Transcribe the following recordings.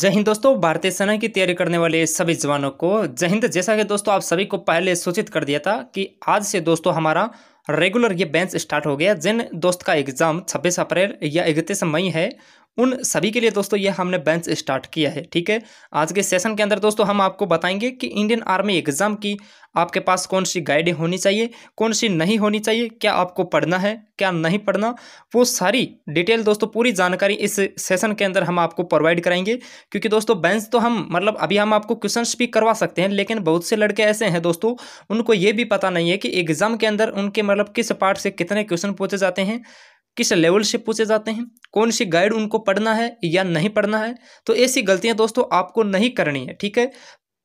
जय हिंद दोस्तों भारतीय सेना की तैयारी करने वाले सभी जवानों को जय हिंद जैसा कि दोस्तों आप सभी को पहले सूचित कर दिया था कि आज से दोस्तों हमारा रेगुलर ये बेंच स्टार्ट हो गया जिन दोस्त का एग्ज़ाम 26 अप्रैल या इकतीस मई है उन सभी के लिए दोस्तों ये हमने बेंच स्टार्ट किया है ठीक है आज के सेशन के अंदर दोस्तों हम आपको बताएंगे कि इंडियन आर्मी एग्ज़ाम की आपके पास कौन सी गाइडें होनी चाहिए कौन सी नहीं होनी चाहिए क्या आपको पढ़ना है क्या नहीं पढ़ना वो सारी डिटेल दोस्तों पूरी जानकारी इस सेशन के अंदर हम आपको प्रोवाइड कराएंगे क्योंकि दोस्तों बेंच तो हम मतलब अभी हम आपको क्वेश्चन भी करवा सकते हैं लेकिन बहुत से लड़के ऐसे हैं दोस्तों उनको ये भी पता नहीं है कि एग्ज़ाम के अंदर उनके मतलब किस पार्ट से कितने क्वेश्चन पूछे जाते हैं किस लेवल से पूछे जाते हैं कौन सी गाइड उनको पढ़ना है या नहीं पढ़ना है तो ऐसी गलतियां दोस्तों आपको नहीं करनी है ठीक है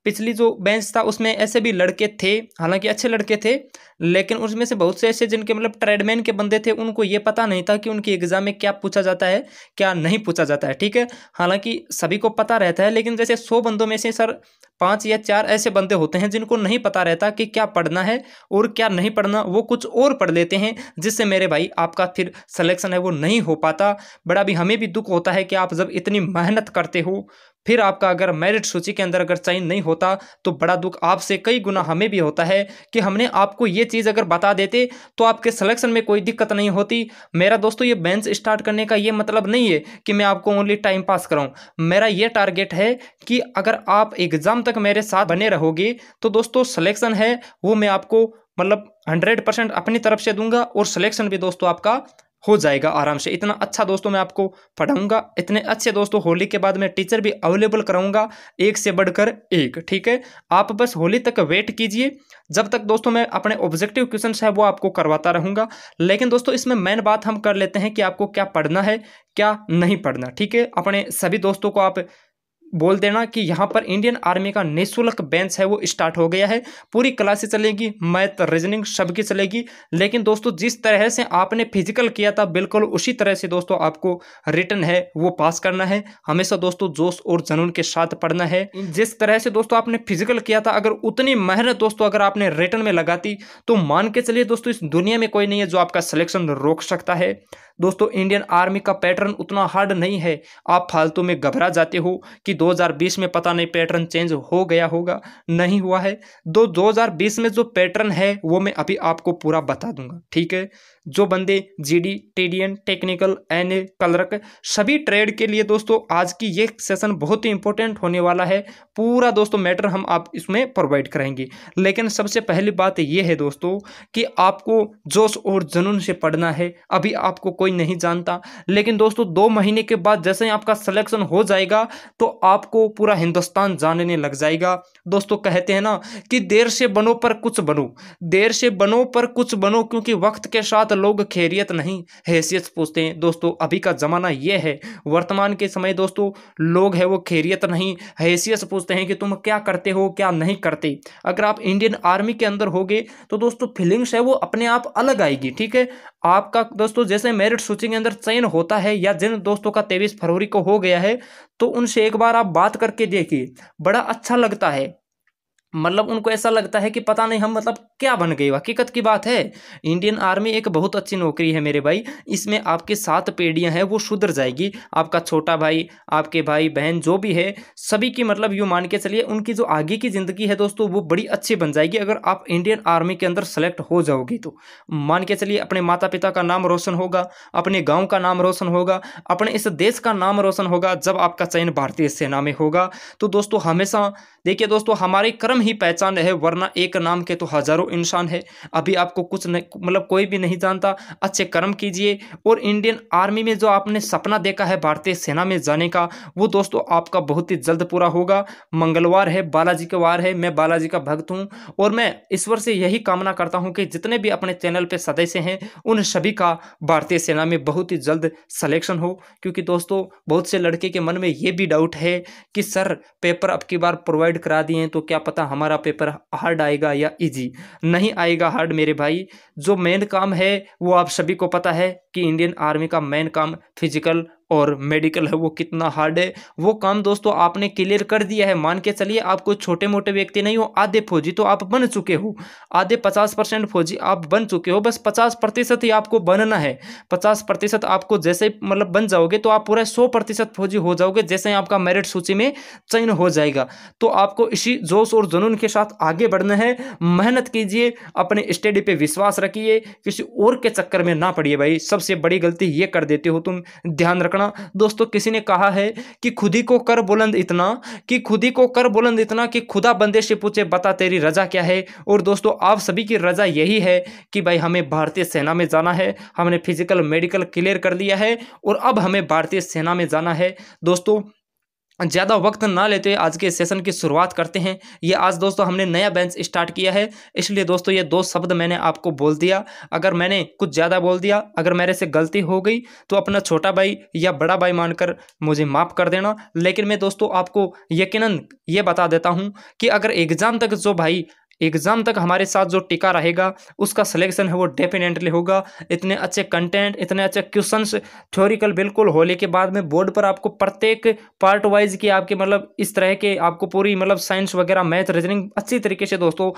पिछली जो बेंच था उसमें ऐसे भी लड़के थे हालांकि अच्छे लड़के थे लेकिन उसमें से बहुत से ऐसे जिनके मतलब ट्रेडमैन के बंदे थे उनको ये पता नहीं था कि उनकी एग्ज़ाम में क्या पूछा जाता है क्या नहीं पूछा जाता है ठीक है हालांकि सभी को पता रहता है लेकिन जैसे सौ बंदों में से सर पाँच या चार ऐसे बंदे होते हैं जिनको नहीं पता रहता कि क्या पढ़ना है और क्या नहीं पढ़ना वो कुछ और पढ़ लेते हैं जिससे मेरे भाई आपका फिर सलेक्शन है वो नहीं हो पाता बड़ा भी हमें भी दुख होता है कि आप जब इतनी मेहनत करते हो फिर आपका अगर मेरिट सूची के अंदर अगर चयन नहीं होता तो बड़ा दुख आपसे कई गुना हमें भी होता है कि हमने आपको ये चीज़ अगर बता देते तो आपके सिलेक्शन में कोई दिक्कत नहीं होती मेरा दोस्तों ये बेंच स्टार्ट करने का ये मतलब नहीं है कि मैं आपको ओनली टाइम पास कराऊँ मेरा ये टारगेट है कि अगर आप एग्ज़ाम तक मेरे साथ बने रहोगे तो दोस्तों सलेक्शन है वो मैं आपको मतलब हंड्रेड परसेंट अपनी तरफ से दूंगा और सिलेक्शन भी दोस्तों आपका हो जाएगा आराम से इतना अच्छा दोस्तों मैं आपको पढ़ाऊंगा इतने अच्छे दोस्तों होली के बाद मैं टीचर भी अवेलेबल कराऊंगा एक से बढ़कर एक ठीक है आप बस होली तक वेट कीजिए जब तक दोस्तों मैं अपने ऑब्जेक्टिव क्वेश्चन है वो आपको करवाता रहूंगा लेकिन दोस्तों इसमें मेन बात हम कर लेते हैं कि आपको क्या पढ़ना है क्या नहीं पढ़ना ठीक है अपने सभी दोस्तों को आप बोल देना कि यहाँ पर इंडियन आर्मी का निःशुल्क बेंच है वो स्टार्ट हो गया है पूरी क्लासेस चलेगी मैथ रीजनिंग सबकी चलेगी लेकिन दोस्तों जिस तरह से आपने फिजिकल किया था बिल्कुल उसी तरह से दोस्तों आपको रिटर्न है वो पास करना है हमेशा दोस्तों जोश और जनून के साथ पढ़ना है जिस तरह से दोस्तों आपने फिजिकल किया था अगर उतनी मेहनत दोस्तों अगर आपने रिटर्न में लगाती तो मान के चलिए दोस्तों इस दुनिया में कोई नहीं है जो आपका सिलेक्शन रोक सकता है दोस्तों इंडियन आर्मी का पैटर्न उतना हार्ड नहीं है आप फालतू में घबरा जाते हो कि 2020 में पता नहीं पैटर्न चेंज हो गया होगा नहीं हुआ है दो 2020 में जो पैटर्न है वो मैं अभी आपको पूरा बता दूंगा ठीक है जो बंदे GD TDN technical and clerk सभी ट्रेड के लिए दोस्तों आज की ये सेशन बहुत ही इंपॉर्टेंट होने वाला है पूरा दोस्तों मैटर हम आप इसमें प्रोवाइड कराएंगे लेकिन सबसे पहली बात ये है दोस्तों कि आपको जोश और जुनून से पढ़ना है अभी आपको कोई नहीं जानता लेकिन दोस्तों दो महीने के बाद जैसे ही आपका सलेक्शन हो जाएगा तो आपको पूरा हिंदुस्तान जानने लग जाएगा दोस्तों कहते हैं ना कि देर से बनो पर कुछ बनो देर से बनो पर कुछ बनो क्योंकि वक्त के साथ लोग खैरियत नहीं हैसियत पूछते हैं दोस्तों अभी का ज़माना ये है वर्तमान के समय दोस्तों लोग है वो खैरियत नहीं हैसियत पूछते हैं कि तुम क्या करते हो क्या नहीं करते अगर आप इंडियन आर्मी के अंदर होगे तो दोस्तों फीलिंग्स है वो अपने आप अलग आएगी ठीक है आपका दोस्तों जैसे मेरिट सूची के अंदर चयन होता है या जिन दोस्तों का तेईस फरवरी को हो गया है तो उनसे एक बार आप बात करके देखिए बड़ा अच्छा लगता है मतलब उनको ऐसा लगता है कि पता नहीं हम मतलब क्या बन गए हकीकत की बात है इंडियन आर्मी एक बहुत अच्छी नौकरी है मेरे भाई इसमें आपके सात पेढ़ियाँ हैं वो सुधर जाएगी आपका छोटा भाई आपके भाई बहन जो भी है सभी की मतलब यूँ मान के चलिए उनकी जो आगे की ज़िंदगी है दोस्तों वो बड़ी अच्छी बन जाएगी अगर आप इंडियन आर्मी के अंदर सेलेक्ट हो जाओगी तो मान के चलिए अपने माता पिता का नाम रोशन होगा अपने गाँव का नाम रोशन होगा अपने इस देश का नाम रोशन होगा जब आपका चयन भारतीय सेना में होगा तो दोस्तों हमेशा देखिए दोस्तों हमारे कर्म ही पहचान है वरना एक नाम के तो हज़ारों इंसान है अभी आपको कुछ मतलब कोई भी नहीं जानता अच्छे कर्म कीजिए और इंडियन आर्मी में जो आपने सपना देखा है भारतीय सेना में जाने का वो दोस्तों आपका बहुत ही जल्द पूरा होगा मंगलवार है बालाजी का वार है मैं बालाजी का भक्त हूँ और मैं ईश्वर से यही कामना करता हूँ कि जितने भी अपने चैनल पर सदस्य हैं उन सभी का भारतीय सेना में बहुत ही जल्द सलेक्शन हो क्योंकि दोस्तों बहुत से लड़के के मन में ये भी डाउट है कि सर पेपर अब बार प्रोवाइड करा दिए हैं तो क्या पता हम हमारा पेपर हार्ड आएगा या इजी नहीं आएगा हार्ड मेरे भाई जो मेन काम है वो आप सभी को पता है कि इंडियन आर्मी का मेन काम फिजिकल और मेडिकल है वो कितना हार्ड है वो काम दोस्तों आपने क्लियर कर दिया है मान के चलिए आप कोई छोटे मोटे व्यक्ति नहीं हो आधे फौजी तो आप बन चुके हो आधे पचास परसेंट फौजी आप बन चुके हो बस पचास प्रतिशत ही आपको बनना है पचास प्रतिशत आपको जैसे मतलब बन जाओगे तो आप पूरा सौ प्रतिशत फौजी हो जाओगे जैसे ही आपका मेरिट सूची में चयन हो जाएगा तो आपको इसी जोश और जुनून के साथ आगे बढ़ना है मेहनत कीजिए अपने स्टडी पर विश्वास रखिए किसी और के चक्कर में ना पड़िए भाई सबसे बड़ी गलती ये कर देते हो तुम ध्यान रख रखना दोस्तों किसी ने कहा है कि खुदी को कर बुलंद इतना कि खुदी को कर बुलंद इतना कि खुदा बंदे से पूछे बता तेरी रजा क्या है और दोस्तों आप सभी की रजा यही है कि भाई हमें भारतीय सेना में जाना है हमने फिजिकल मेडिकल क्लियर कर लिया है और अब हमें भारतीय सेना में जाना है दोस्तों ज़्यादा वक्त ना लेते आज के सेशन की शुरुआत करते हैं ये आज दोस्तों हमने नया बेंच स्टार्ट किया है इसलिए दोस्तों ये दो शब्द मैंने आपको बोल दिया अगर मैंने कुछ ज़्यादा बोल दिया अगर मेरे से गलती हो गई तो अपना छोटा भाई या बड़ा भाई मानकर मुझे माफ़ कर देना लेकिन मैं दोस्तों आपको यकीन ये बता देता हूँ कि अगर एग्ज़ाम तक जो भाई एग्ज़ाम तक हमारे साथ जो टिका रहेगा उसका सिलेक्शन है वो डेफिनेटली होगा इतने अच्छे कंटेंट इतने अच्छे क्वेश्चंस थ्योरिकल बिल्कुल होने के बाद में बोर्ड पर आपको प्रत्येक पार्ट वाइज की आपके मतलब इस तरह के आपको पूरी मतलब साइंस वगैरह मैथ रीजनिंग अच्छी तरीके से दोस्तों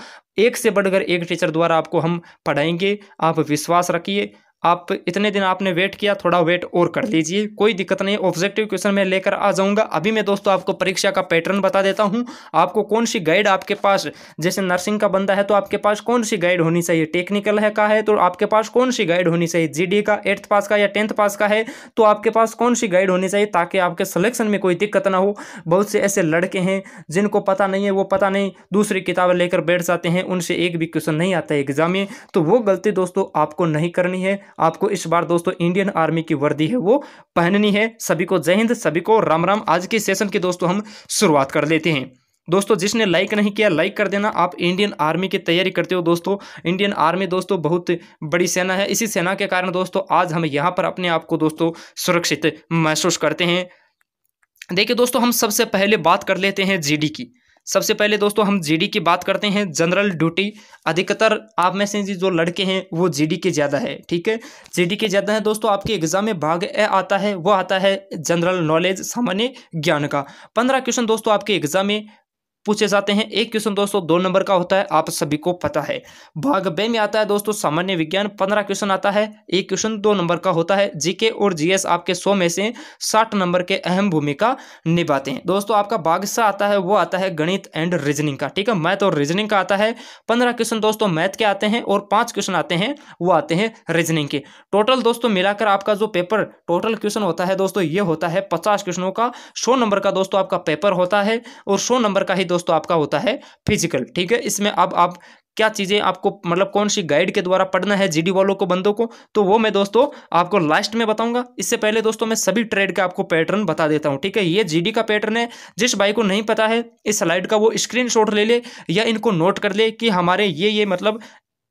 एक से बढ़कर एक टीचर द्वारा आपको हम पढ़ाएंगे आप विश्वास रखिए आप इतने दिन आपने वेट किया थोड़ा वेट और कर लीजिए कोई दिक्कत नहीं ऑब्जेक्टिव क्वेश्चन मैं लेकर आ जाऊंगा अभी मैं दोस्तों आपको परीक्षा का पैटर्न बता देता हूं आपको कौन सी गाइड आपके पास जैसे नर्सिंग का बंदा है तो आपके पास कौन सी गाइड होनी चाहिए टेक्निकल है का है तो आपके पास कौन सी गाइड होनी चाहिए जी का एट्थ पास का या टेंथ पास का है तो आपके पास कौन सी गाइड होनी चाहिए ताकि आपके सलेक्शन में कोई दिक्कत ना हो बहुत से ऐसे लड़के हैं जिनको पता नहीं है वो पता नहीं दूसरी किताबें लेकर बैठ जाते हैं उनसे एक भी क्वेश्चन नहीं आता है एग्जाम में तो वो गलती दोस्तों आपको नहीं करनी है आपको इस बार दोस्तों इंडियन आर्मी की वर्दी है वो पहननी है सभी को जय हिंद सभी को राम राम आज के सेशन की दोस्तों हम शुरुआत कर लेते हैं दोस्तों जिसने लाइक नहीं किया लाइक कर देना आप इंडियन आर्मी की तैयारी करते हो दोस्तों इंडियन आर्मी दोस्तों बहुत बड़ी सेना है इसी सेना के कारण दोस्तों आज हम यहाँ पर अपने आप को दोस्तों सुरक्षित महसूस करते हैं देखिए दोस्तों हम सबसे पहले बात कर लेते हैं जीडी की सबसे पहले दोस्तों हम जीडी की बात करते हैं जनरल ड्यूटी अधिकतर आप में से जो लड़के हैं वो जीडी के ज़्यादा है ठीक है जीडी के ज़्यादा है दोस्तों आपके एग्जाम में भाग ए आता है वो आता है जनरल नॉलेज सामान्य ज्ञान का पंद्रह क्वेश्चन दोस्तों आपके एग्जाम में पूछे जाते हैं एक क्वेश्चन दोस्तों दो नंबर का होता है आप सभी को पता है भाग बे में आता है दोस्तों सामान्य विज्ञान पंद्रह क्वेश्चन आता है एक क्वेश्चन दो नंबर का होता है जीके और जीएस आपके सौ में से साठ नंबर के अहम भूमिका निभाते हैं दोस्तों आपका भाग सा आता है वो आता है गणित एंड रीजनिंग का ठीक है मैथ और रीजनिंग का आता है पंद्रह क्वेश्चन दोस्तों मैथ के आते हैं और पांच क्वेश्चन आते हैं वो आते हैं रीजनिंग के टोटल दोस्तों मिलाकर आपका जो पेपर टोटल क्वेश्चन होता है दोस्तों ये होता है पचास क्वेश्चनों का सौ नंबर का दोस्तों आपका पेपर होता है और सौ नंबर का ही दोस्तों आपका होता है फिजिकल ठीक है इसमें अब आप क्या चीज़ें आपको मतलब कौन सी गाइड के द्वारा पढ़ना है जीडी वालों को बंदों को तो वो मैं दोस्तों आपको लास्ट में बताऊंगा इससे पहले दोस्तों मैं सभी ट्रेड के आपको पैटर्न बता देता हूं ठीक है ये जीडी का पैटर्न है जिस भाई को नहीं पता है इस स्लाइड का वो स्क्रीनशॉट ले ले या इनको नोट कर ले कि हमारे ये ये मतलब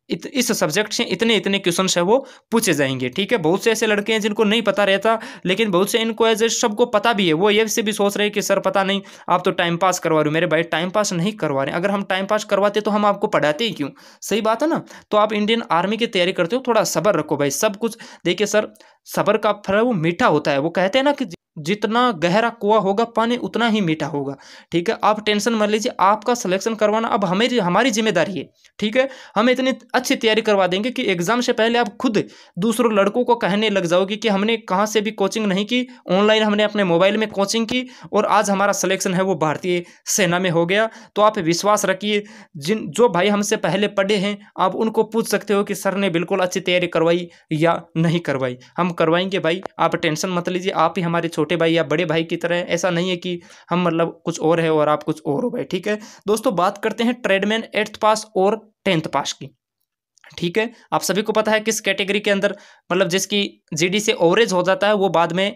इत, इस सब्जेक्ट से इतने इतने क्वेश्चन है वो पूछे जाएंगे ठीक है बहुत से ऐसे लड़के हैं जिनको नहीं पता रहता लेकिन बहुत से इनको एज सबको पता भी है वो ये से भी सोच रहे हैं कि सर पता नहीं आप तो टाइम पास करवा रहे हो मेरे भाई टाइम पास नहीं करवा रहे अगर हम टाइम पास करवाते तो हम आपको पढ़ाते ही क्यों सही बात है ना तो आप इंडियन आर्मी की तैयारी करते हो थोड़ा सबर रखो भाई सब कुछ देखिए सर सबर का फल वो मीठा होता है वो कहते हैं ना कि जितना गहरा कुआ होगा पानी उतना ही मीठा होगा ठीक है आप टेंशन मर लीजिए आपका सिलेक्शन करवाना अब हमें हमारी जिम्मेदारी है ठीक है हम इतनी अच्छी तैयारी करवा देंगे कि एग्ज़ाम से पहले आप खुद दूसरों लड़कों को कहने लग जाओगे कि हमने कहाँ से भी कोचिंग नहीं की ऑनलाइन हमने अपने मोबाइल में कोचिंग की और आज हमारा सलेक्शन है वो भारतीय सेना में हो गया तो आप विश्वास रखिए जिन जो भाई हमसे पहले पढ़े हैं आप उनको पूछ सकते हो कि सर ने बिल्कुल अच्छी तैयारी करवाई या नहीं करवाई हम करवाएंगे भाई आप टेंशन मत लीजिए आप ही हमारे छोटे भाई या बड़े भाई की तरह ऐसा नहीं है कि हम मतलब कुछ और है और आप कुछ और हो भाई ठीक है दोस्तों बात करते हैं ट्रेडमैन एट्थ पास और टेंथ पास की ठीक है आप सभी को पता है किस कैटेगरी के अंदर मतलब जिसकी जीडी से ओवरेज हो जाता है वो बाद में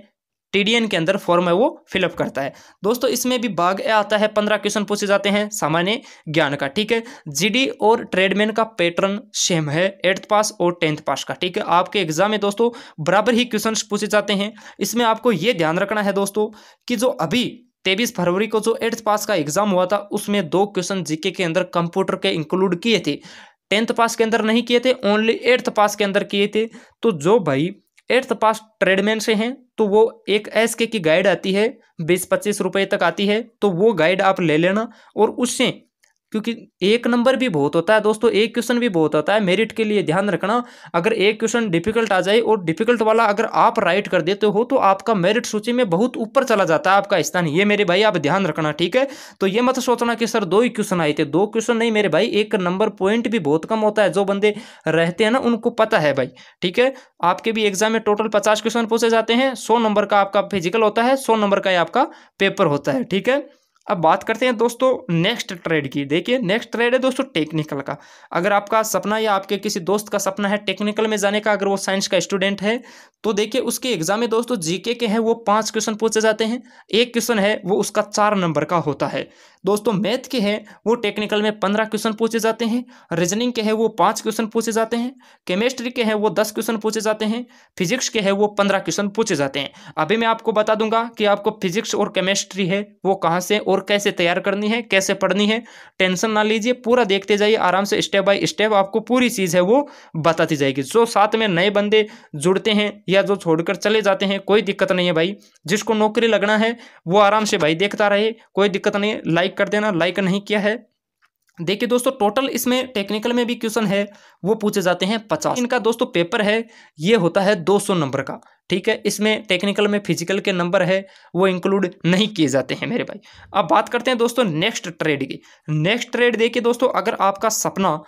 टीडीएन के अंदर फॉर्म है वो फिलअप करता है दोस्तों इसमें भी भाग ए आता है पंद्रह क्वेश्चन पूछे जाते हैं सामान्य ज्ञान का ठीक है जीडी और ट्रेडमैन का पैटर्न सेम है एट्थ पास और टेंथ पास का ठीक है आपके एग्जाम में दोस्तों बराबर ही क्वेश्चन पूछे जाते हैं इसमें आपको ये ध्यान रखना है दोस्तों कि जो अभी तेईस फरवरी को जो एट्थ पास का एग्जाम हुआ था उसमें दो क्वेश्चन जीके के अंदर कंप्यूटर के इंक्लूड किए थे टेंथ पास के अंदर नहीं किए थे ओनली एट्थ पास के अंदर किए थे तो जो भाई एट्थ पास ट्रेडमैन से हैं तो वो एक एस के की गाइड आती है बीस पच्चीस रुपए तक आती है तो वो गाइड आप ले लेना और उससे क्योंकि एक नंबर भी बहुत होता है दोस्तों एक क्वेश्चन भी बहुत होता है मेरिट के लिए ध्यान रखना अगर एक क्वेश्चन डिफिकल्ट आ जाए और डिफिकल्ट वाला अगर आप राइट कर देते हो तो आपका मेरिट सूची में बहुत ऊपर चला जाता है आपका स्थान ये मेरे भाई आप ध्यान रखना ठीक है तो ये मत सोचना कि सर दो ही क्वेश्चन आए थे दो क्वेश्चन नहीं मेरे भाई एक नंबर पॉइंट भी बहुत कम होता है जो बंदे रहते हैं ना उनको पता है भाई ठीक है आपके भी एग्जाम में टोटल पचास क्वेश्चन पूछे जाते हैं सौ नंबर का आपका फिजिकल होता है सौ नंबर का ही आपका पेपर होता है ठीक है अब बात करते हैं दोस्तों नेक्स्ट ट्रेड की देखिए नेक्स्ट ट्रेड है दोस्तों टेक्निकल का अगर आपका सपना या आपके किसी दोस्त का सपना है टेक्निकल में जाने का अगर वो साइंस का स्टूडेंट है तो देखिए उसके एग्जाम में दोस्तों जीके के हैं वो पांच क्वेश्चन पूछे जाते हैं एक क्वेश्चन है वो उसका चार नंबर का होता है दोस्तों मैथ के हैं वो टेक्निकल में पंद्रह क्वेश्चन पूछे जाते हैं रीजनिंग के हैं वो पाँच क्वेश्चन पूछे जाते हैं केमिस्ट्री के हैं वो दस क्वेश्चन पूछे जाते हैं फिजिक्स के हैं वो पंद्रह क्वेश्चन पूछे जाते हैं अभी मैं आपको बता दूंगा कि आपको फिजिक्स और केमिस्ट्री है वो कहाँ से और कैसे तैयार करनी है कैसे पढ़नी है टेंशन ना लीजिए पूरा देखते जाइए आराम से स्टेप बाय स्टेप आपको पूरी चीज़ है वो बताती जाएगी जो साथ में नए बंदे जुड़ते हैं या जो छोड़कर चले जाते हैं कोई दिक्कत नहीं है भाई जिसको नौकरी लगना है वो आराम से भाई देखता रहे कोई दिक्कत नहीं लाइक कर देना लाइक नहीं किया है देखिए दोस्तों टोटल इसमें टेक्निकल में भी क्वेश्चन है वो पूछे जाते हैं पचास इनका दोस्तों पेपर है ये होता है दो सौ नंबर का ठीक है इसमें टेक्निकल में फिजिकल के नंबर है वो इंक्लूड नहीं किए जाते हैं मेरे भाई अब बात करते हैं दोस्तों नेक्स्ट ट्रेड की नेक्स्ट ट्रेड देखिए दोस्तों अगर आपका सपना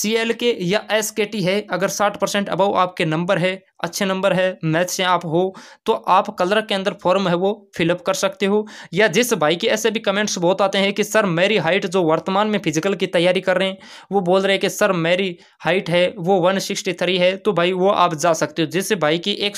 सी एल के या एस के टी है अगर साठ परसेंट अबव आपके नंबर है अच्छे नंबर है मैथ से आप हो तो आप कलर के अंदर फॉर्म है वो फिलअप कर सकते हो या जिस भाई के ऐसे भी कमेंट्स बहुत आते हैं कि सर मेरी हाइट जो वर्तमान में फिजिकल की तैयारी कर रहे हैं वो बोल रहे हैं कि सर मेरी हाइट है वो 163 है तो भाई वो आप जा सकते हो जिस भाई की एक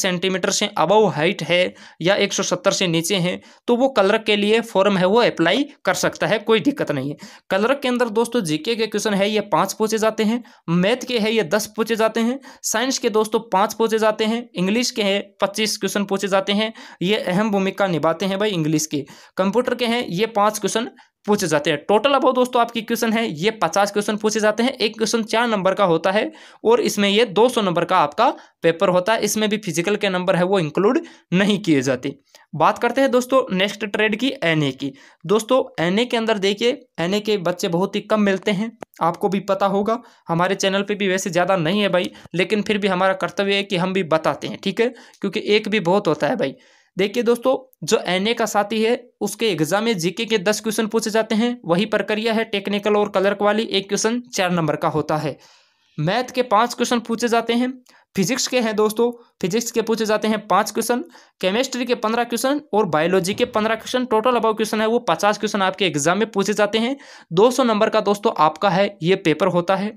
सेंटीमीटर से अबव हाइट है या एक से नीचे है तो वो कलर के लिए फॉर्म है वो अप्लाई कर सकता है कोई दिक्कत नहीं है कलर के अंदर दोस्तों जीके के क्वेश्चन है ये पाँच पूछे जाते हैं मैथ के है ये दस पूछे जाते हैं साइंस के दोस्तों पांच पूछे जाते हैं इंग्लिश के हैं पच्चीस क्वेश्चन पूछे जाते हैं ये अहम भूमिका निभाते हैं भाई इंग्लिश के कंप्यूटर के हैं ये पांच क्वेश्चन पूछे जाते हैं टोटल अबाउ दोस्तों आपकी क्वेश्चन है ये पचास क्वेश्चन पूछे जाते हैं एक क्वेश्चन चार नंबर का होता है और इसमें ये दो सौ नंबर का आपका पेपर होता है इसमें भी फिजिकल के नंबर है वो इंक्लूड नहीं किए जाते बात करते हैं दोस्तों नेक्स्ट ट्रेड की एनए की दोस्तों एन के अंदर देखिए एन के बच्चे बहुत ही कम मिलते हैं आपको भी पता होगा हमारे चैनल पे भी वैसे ज़्यादा नहीं है भाई लेकिन फिर भी हमारा कर्तव्य है कि हम भी बताते हैं ठीक है क्योंकि एक भी बहुत होता है भाई देखिए दोस्तों जो एन का साथी है उसके एग्जाम में जीके के दस क्वेश्चन पूछे जाते हैं वही प्रक्रिया है टेक्निकल और कलर्क वाली एक क्वेश्चन चार नंबर का होता है मैथ के पांच क्वेश्चन पूछे जाते हैं फिजिक्स के हैं दोस्तों फिजिक्स के पूछे जाते हैं पांच क्वेश्चन केमिस्ट्री के पंद्रह क्वेश्चन और बायोलॉजी के पंद्रह क्वेश्चन टोटल अबाउ क्वेश्चन है वो पचास क्वेश्चन आपके एग्जाम में पूछे जाते हैं दो सौ नंबर का दोस्तों आपका है ये पेपर होता है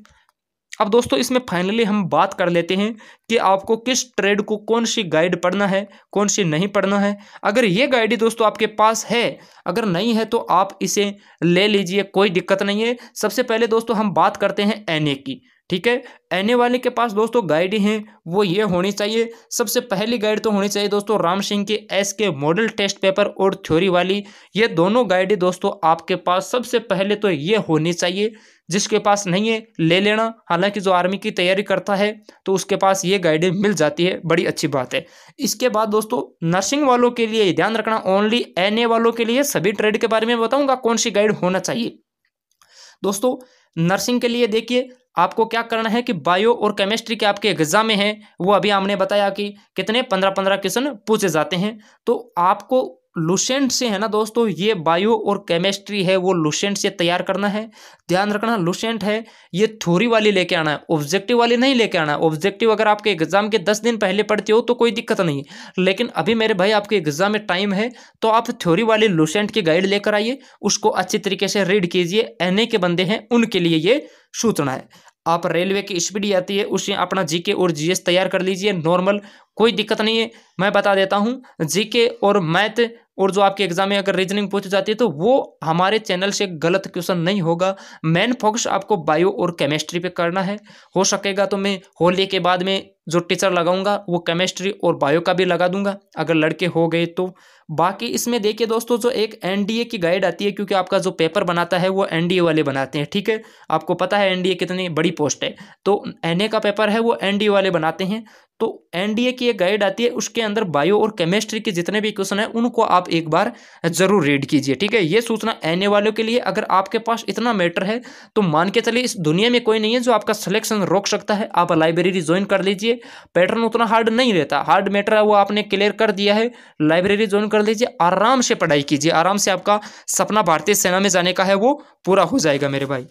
अब दोस्तों इसमें फाइनली हम बात कर लेते हैं कि आपको किस ट्रेड को कौन सी गाइड पढ़ना है कौन सी नहीं पढ़ना है अगर ये गाइड ही दोस्तों आपके पास है अगर नहीं है तो आप इसे ले लीजिए कोई दिक्कत नहीं है सबसे पहले दोस्तों हम बात करते हैं एन की ठीक है एन वाले के पास दोस्तों गाइड हैं वो ये होनी चाहिए सबसे पहली गाइड तो होनी चाहिए दोस्तों राम सिंह के S K model test paper और थ्योरी वाली ये दोनों गाइड दोस्तों आपके पास सबसे पहले तो ये होनी चाहिए जिसके पास नहीं है ले लेना हालांकि जो आर्मी की तैयारी करता है तो उसके पास ये गाइडें मिल जाती है बड़ी अच्छी बात है इसके बाद दोस्तों नर्सिंग वालों के लिए ध्यान रखना ओनली एन वालों के लिए सभी ट्रेड के बारे में बताऊँगा कौन सी गाइड होना चाहिए दोस्तों नर्सिंग के लिए देखिए आपको क्या करना है कि बायो और केमिस्ट्री के आपके एग्जाम में हैं वो अभी हमने बताया कि कितने पंद्रह पंद्रह क्वेश्चन पूछे जाते हैं तो आपको लुसेंट से है ना दोस्तों ये बायो और केमिस्ट्री है वो लुसेंट से तैयार करना है ध्यान रखना लुसेंट है ये थ्योरी वाली लेके आना है ऑब्जेक्टिव वाली नहीं लेके आना है ऑब्जेक्टिव अगर आपके एग्जाम के दस दिन पहले पढ़ते हो तो कोई दिक्कत नहीं है लेकिन अभी मेरे भाई आपके एग्जाम में टाइम है तो आप थ्योरी वाली लुसेंट की गाइड लेकर आइए उसको अच्छी तरीके से रीड कीजिए एन के बंदे हैं उनके लिए ये सूचना है आप रेलवे की स्पीड आती है उससे अपना जीके और जीएस तैयार कर लीजिए नॉर्मल कोई दिक्कत नहीं है मैं बता देता हूँ जीके और मैथ और जो आपके एग्जाम में अगर रीजनिंग पूछ जाती है तो वो हमारे चैनल से गलत क्वेश्चन नहीं होगा मेन फोकस आपको बायो और केमिस्ट्री पे करना है हो सकेगा तो मैं होली के बाद में जो टीचर लगाऊंगा वो केमिस्ट्री और बायो का भी लगा दूंगा अगर लड़के हो गए तो बाकी इसमें देखिए दोस्तों जो एक एनडीए की गाइड आती है क्योंकि आपका जो पेपर बनाता है वो एनडीए वाले बनाते हैं ठीक है आपको पता है एनडीए कितनी बड़ी पोस्ट है तो एन का पेपर है वो एनडीए वाले बनाते हैं तो एनडीए की एक गाइड आती है उसके अंदर बायो और केमिस्ट्री के जितने भी क्वेश्चन हैं उनको आप एक बार जरूर रीड कीजिए ठीक है ये सूचना एन वालों के लिए अगर आपके पास इतना मैटर है तो मान के चलिए इस दुनिया में कोई नहीं है जो आपका सिलेक्शन रोक सकता है आप लाइब्रेरी ज्वाइन कर लीजिए पैटर्न उतना हार्ड नहीं रहता हार्ड मैटर है वो आपने क्लियर कर दिया है लाइब्रेरी ज्वाइन कर लीजिए आराम से पढ़ाई कीजिए आराम से आपका सपना भारतीय सेना में जाने का है वो पूरा हो जाएगा मेरे भाई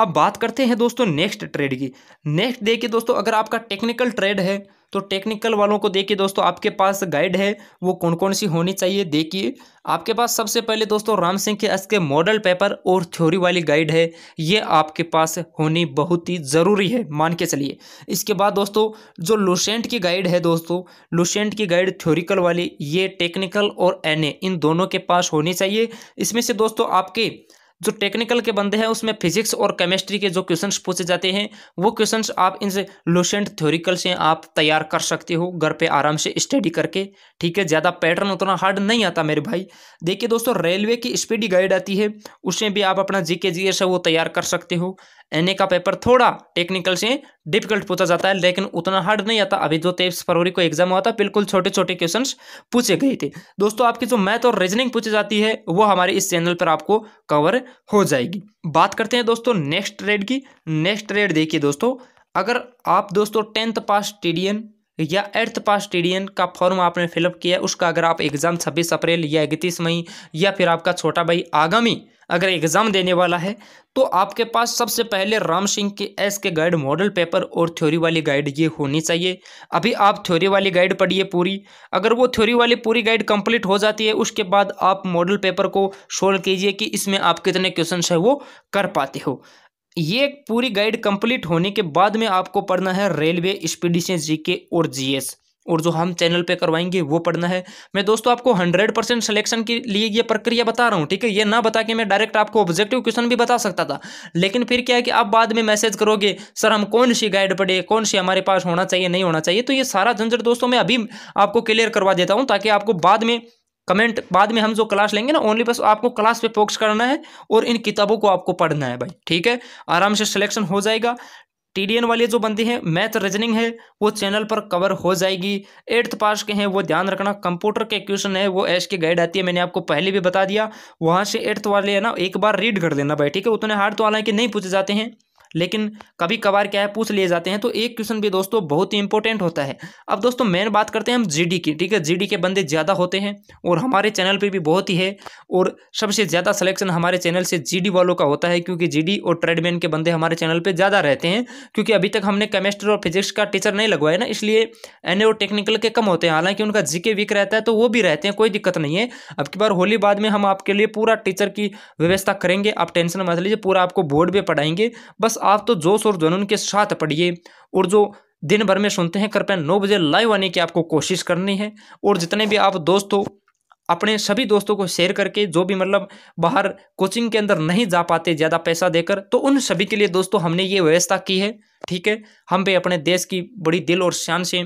अब बात करते हैं दोस्तों नेक्स्ट ट्रेड की नेक्स्ट देखिए दोस्तों अगर आपका टेक्निकल ट्रेड है तो टेक्निकल वालों को देखिए दोस्तों आपके पास गाइड है वो कौन कौन सी होनी चाहिए देखिए आपके पास सबसे पहले दोस्तों राम सिंह के एस के मॉडल पेपर और थ्योरी वाली गाइड है ये आपके पास होनी बहुत ही ज़रूरी है मान के चलिए इसके बाद दोस्तों जो लुसेंट की गाइड है दोस्तों लुसेंट की गाइड थ्योरिकल वाली ये टेक्निकल और एन इन दोनों के पास होनी चाहिए इसमें से दोस्तों आपके जो टेक्निकल के बंदे हैं उसमें फिजिक्स और केमिस्ट्री के जो क्वेश्चंस पूछे जाते हैं वो क्वेश्चंस आप इन लूसेंट थ्योरिकल से आप तैयार कर सकते हो घर पे आराम से स्टडी करके ठीक है ज़्यादा पैटर्न उतना हार्ड नहीं आता मेरे भाई देखिए दोस्तों रेलवे की स्पीडी गाइड आती है उसमें भी आप अपना जी के जी एस है वो तैयार कर सकते हो एन का पेपर थोड़ा टेक्निकल से डिफिकल्ट पूछा जाता है लेकिन उतना हार्ड नहीं आता अभी जो तेईस फरवरी को एग्जाम हुआ था बिल्कुल छोटे छोटे क्वेश्चन पूछे गए थे दोस्तों आपकी जो मैथ और रीजनिंग पूछी जाती है वो हमारे इस चैनल पर आपको कवर हो जाएगी बात करते हैं दोस्तों नेक्स्ट ट्रेड की नेक्स्ट ट्रेड देखिए दोस्तों अगर आप दोस्तों टेंथ पास टी या एर्थ टीडियन का फॉर्म आपने फिलअप किया है उसका अगर आप एग्ज़ाम छब्बीस अप्रैल या इकतीस मई या फिर आपका छोटा भाई आगामी अगर एग्ज़ाम देने वाला है तो आपके पास सबसे पहले राम सिंह के S K guide model paper और थ्योरी वाली गाइड ये होनी चाहिए अभी आप थ्योरी वाली गाइड पढ़िए पूरी अगर वो थ्योरी वाली पूरी गाइड कंप्लीट हो जाती है उसके बाद आप मॉडल पेपर को सोल्व कीजिए कि इसमें आप कितने क्वेश्चन है वो कर पाते हो ये पूरी गाइड कंप्लीट होने के बाद में आपको पढ़ना है रेलवे जी जीके और जीएस और जो हम चैनल पे करवाएंगे वो पढ़ना है मैं दोस्तों आपको हंड्रेड परसेंट सिलेक्शन के लिए ये प्रक्रिया बता रहा हूँ ठीक है ये ना बता के मैं डायरेक्ट आपको ऑब्जेक्टिव क्वेश्चन भी बता सकता था लेकिन फिर क्या है कि आप बाद में मैसेज करोगे सर हम कौन सी गाइड पढ़े कौन सी हमारे पास होना चाहिए नहीं होना चाहिए तो ये सारा झंझट दोस्तों मैं अभी आपको क्लियर करवा देता हूँ ताकि आपको बाद में कमेंट बाद में हम जो क्लास लेंगे ना ओनली बस आपको क्लास पे फोकस करना है और इन किताबों को आपको पढ़ना है भाई ठीक है आराम से सिलेक्शन हो जाएगा टीडीएन वाले जो बंदे हैं मैथ रीजनिंग है वो चैनल पर कवर हो जाएगी एट्थ पास के हैं वो ध्यान रखना कंप्यूटर के क्वेश्चन है वो एस के गाइड आती है मैंने आपको पहले भी बता दिया वहाँ से एट्थ वाले है ना एक बार रीड कर लेना भाई ठीक है उतने हार्ड तो हालांकि नहीं पूछे जाते हैं लेकिन कभी कभार क्या है पूछ लिए जाते हैं तो एक क्वेश्चन भी दोस्तों बहुत ही इंपॉर्टेंट होता है अब दोस्तों मेन बात करते हैं हम जीडी की ठीक है जीडी के बंदे ज़्यादा होते हैं और हमारे चैनल पर भी बहुत ही है और सबसे ज़्यादा सलेक्शन हमारे चैनल से जी वालों का होता है क्योंकि जी और ट्रेडमैन के बंदे हमारे चैनल पर ज़्यादा रहते हैं क्योंकि अभी तक हमने केमिस्ट्री और फिजिक्स का टीचर नहीं लगवाया ना इसलिए एन और टेक्निकल के कम होते हैं हालांकि उनका के वीक रहता है तो वो भी रहते हैं कोई दिक्कत नहीं है अब की बार होली बाद में हम आपके लिए पूरा टीचर की व्यवस्था करेंगे आप टेंशन मत लीजिए पूरा आपको बोर्ड पर पढ़ाएंगे बस आप तो जोश और जुनून के साथ पढ़िए और जो दिन भर में सुनते हैं कृपया नौ बजे लाइव आने की आपको कोशिश करनी है और जितने भी आप दोस्तों अपने सभी दोस्तों को शेयर करके जो भी मतलब बाहर कोचिंग के अंदर नहीं जा पाते ज़्यादा पैसा देकर तो उन सभी के लिए दोस्तों हमने ये व्यवस्था की है ठीक है हम भी अपने देश की बड़ी दिल और शान से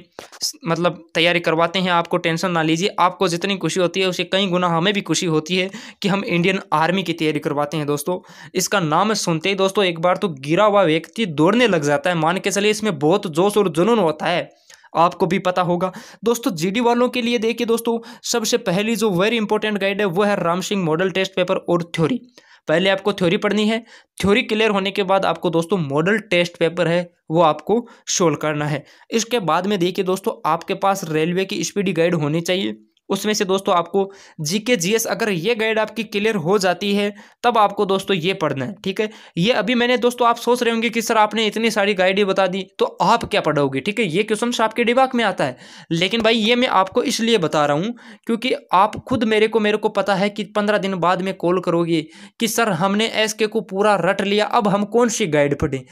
मतलब तैयारी करवाते हैं आपको टेंशन ना लीजिए आपको जितनी खुशी होती है उसे कई गुना हमें भी खुशी होती है कि हम इंडियन आर्मी की तैयारी करवाते हैं दोस्तों इसका नाम सुनते ही दोस्तों एक बार तो गिरा हुआ व्यक्ति दौड़ने लग जाता है मान के चलिए इसमें बहुत जोश और जुनून होता है आपको भी पता होगा दोस्तों जीडी वालों के लिए देखिए दोस्तों सबसे पहली जो वेरी इंपॉर्टेंट गाइड है वो है Ram Singh model test paper और थ्योरी पहले आपको थ्योरी पढ़नी है थ्योरी क्लियर होने के बाद आपको दोस्तों मॉडल टेस्ट पेपर है वो आपको सोल्व करना है इसके बाद में देखिए दोस्तों आपके पास रेलवे की स्पीडी गाइड होनी चाहिए उसमें से दोस्तों आपको जीके जीएस अगर ये गाइड आपकी क्लियर हो जाती है तब आपको दोस्तों ये पढ़ना है ठीक है ये अभी मैंने दोस्तों आप सोच रहे होंगे कि सर आपने इतनी सारी ही बता दी तो आप क्या पढ़ोगे ठीक है ये क्वेश्चन आपके दिमाग में आता है लेकिन भाई ये मैं आपको इसलिए बता रहा हूँ क्योंकि आप खुद मेरे को मेरे को पता है कि पंद्रह दिन बाद में कॉल करोगे कि सर हमने एस को पूरा रट लिया अब हम कौन सी गाइड पढ़ें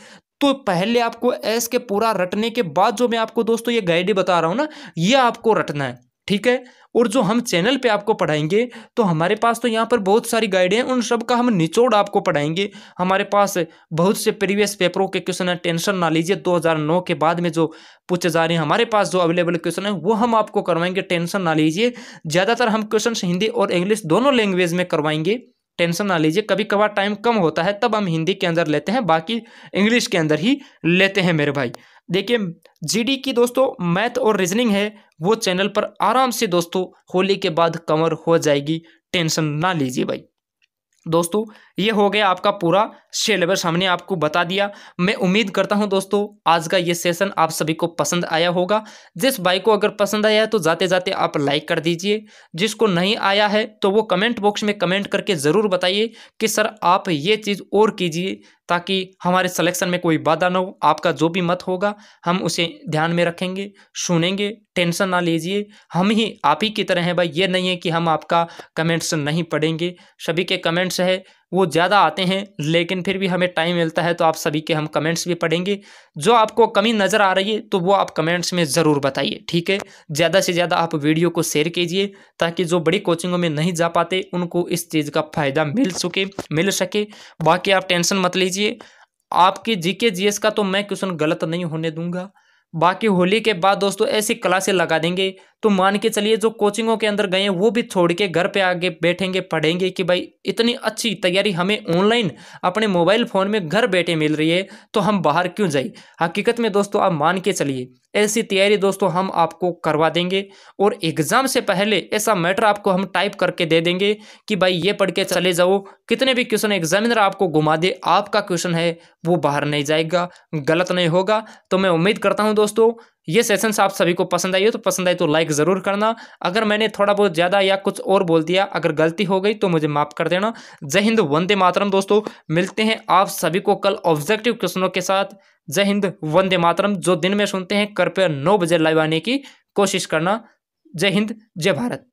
तो पहले आपको एस के पूरा रटने के बाद जो मैं आपको दोस्तों ये गाइड बता रहा हूँ ना ये आपको रटना है ठीक है और जो हम चैनल पे आपको पढ़ाएंगे तो हमारे पास तो यहाँ पर बहुत सारी गाइड हैं उन सब का हम निचोड़ आपको पढ़ाएंगे हमारे पास बहुत से प्रीवियस पेपरों के क्वेश्चन हैं टेंशन ना लीजिए 2009 के बाद में जो पूछे जा रहे हैं हमारे पास जो अवेलेबल क्वेश्चन है वो हम आपको करवाएंगे टेंशन ना लीजिए ज़्यादातर हम क्वेश्चन हिंदी और इंग्लिश दोनों लैंग्वेज में करवाएंगे टेंशन ना लीजिए कभी कभार टाइम कम होता है तब हम हिंदी के अंदर लेते हैं बाकी इंग्लिश के अंदर ही लेते हैं मेरे भाई देखिए जीडी की दोस्तों मैथ और रीजनिंग है वो चैनल पर आराम से दोस्तों होली के बाद कवर हो जाएगी टेंशन ना लीजिए भाई दोस्तों ये हो गया आपका पूरा सिलेबस हमने आपको बता दिया मैं उम्मीद करता हूं दोस्तों आज का ये सेशन आप सभी को पसंद आया होगा जिस भाई को अगर पसंद आया है तो जाते जाते आप लाइक कर दीजिए जिसको नहीं आया है तो वो कमेंट बॉक्स में कमेंट करके ज़रूर बताइए कि सर आप ये चीज़ और कीजिए ताकि हमारे सिलेक्शन में कोई बाधा ना हो आपका जो भी मत होगा हम उसे ध्यान में रखेंगे सुनेंगे टेंशन ना लीजिए हम ही आप ही की तरह हैं भाई ये नहीं है कि हम आपका कमेंट्स नहीं पढ़ेंगे सभी के कमेंट्स है वो ज़्यादा आते हैं लेकिन फिर भी हमें टाइम मिलता है तो आप सभी के हम कमेंट्स भी पढ़ेंगे जो आपको कमी नज़र आ रही है तो वो आप कमेंट्स में ज़रूर बताइए ठीक है ज़्यादा से ज़्यादा आप वीडियो को शेयर कीजिए ताकि जो बड़ी कोचिंगों में नहीं जा पाते उनको इस चीज़ का फ़ायदा मिल सके मिल सके बाकी आप टेंशन मत लीजिए आपके जीके जीएस का तो मैं क्वेश्चन गलत नहीं होने दूंगा बाकी होली के बाद दोस्तों ऐसी क्लासें लगा देंगे तो मान के चलिए जो कोचिंगों के अंदर गए वो भी छोड़ के घर पे आगे बैठेंगे पढ़ेंगे कि भाई इतनी अच्छी तैयारी हमें ऑनलाइन अपने मोबाइल फ़ोन में घर बैठे मिल रही है तो हम बाहर क्यों जाए हकीकत में दोस्तों आप मान के चलिए ऐसी तैयारी दोस्तों हम आपको करवा देंगे और एग्ज़ाम से पहले ऐसा मैटर आपको हम टाइप करके दे देंगे कि भाई ये पढ़ के चले जाओ कितने भी क्वेश्चन एग्जामिनर आपको घुमा दे आपका क्वेश्चन है वो बाहर नहीं जाएगा गलत नहीं होगा तो मैं उम्मीद करता हूँ दोस्तों ये सेशंस आप सभी को पसंद आई हो तो पसंद आई तो लाइक ज़रूर करना अगर मैंने थोड़ा बहुत ज़्यादा या कुछ और बोल दिया अगर गलती हो गई तो मुझे माफ़ कर देना जय हिंद वंदे मातरम दोस्तों मिलते हैं आप सभी को कल ऑब्जेक्टिव क्वेश्चनों के साथ जय हिंद वंदे मातरम जो दिन में सुनते हैं कृपया नौ बजे लाइव आने की कोशिश करना जय हिंद जय भारत